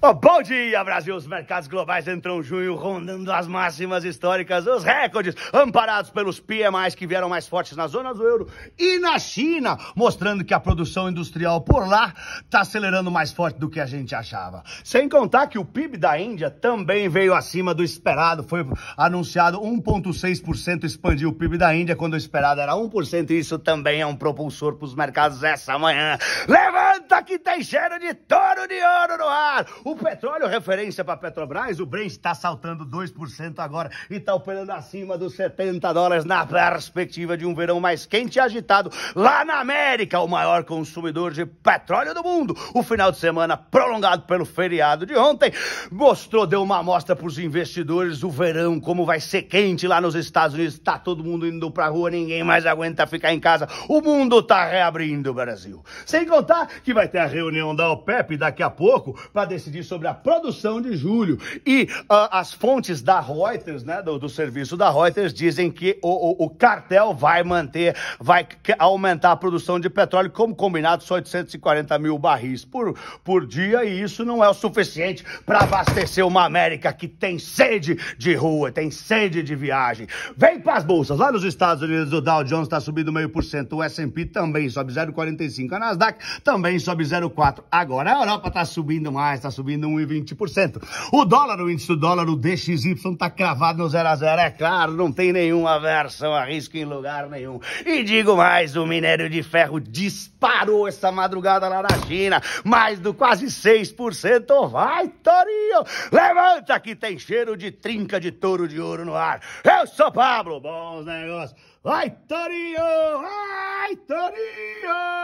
Oh, bom dia, Brasil! Os mercados globais entram em junho rondando as máximas históricas, os recordes, amparados pelos PMIs que vieram mais fortes na zona do euro e na China, mostrando que a produção industrial por lá está acelerando mais forte do que a gente achava. Sem contar que o PIB da Índia também veio acima do esperado, foi anunciado 1,6% expandiu o PIB da Índia quando o esperado era 1%, e isso também é um propulsor para os mercados essa manhã. Levanta que tem cheiro de touro de ouro no ar! O petróleo, referência para Petrobras, o Brent está saltando 2% agora e está operando acima dos 70 dólares na perspectiva de um verão mais quente e agitado lá na América, o maior consumidor de petróleo do mundo. O final de semana prolongado pelo feriado de ontem mostrou, deu uma amostra para os investidores o verão, como vai ser quente lá nos Estados Unidos. Está todo mundo indo para rua, ninguém mais aguenta ficar em casa. O mundo está reabrindo o Brasil. Sem contar que vai ter a reunião da OPEP daqui a pouco para decidir decidir sobre a produção de julho. E uh, as fontes da Reuters, né, do, do, serviço da Reuters, dizem que o, o, o, cartel vai manter, vai aumentar a produção de petróleo, como combinado, só 840 mil barris por, por dia, e isso não é o suficiente para abastecer uma América que tem sede de rua, tem sede de viagem. Vem para as bolsas. Lá nos Estados Unidos, o Dow Jones está subindo meio por cento, o S&P também sobe 0,45, a Nasdaq também sobe 0,4. Agora a Europa está subindo mais, está subindo 1,20%. O dólar, o índice do dólar, o DXY, está cravado no 0 a 0 É claro, não tem nenhuma versão a risco em lugar nenhum. E digo mais, o minério de ferro disparou essa madrugada lá na China. Mais do quase 6%. Vai, Torinho! Levanta que tem cheiro de trinca de touro de ouro no ar. Eu sou Pablo, bons negócios. Vai, Torinho! Vai, Torinho!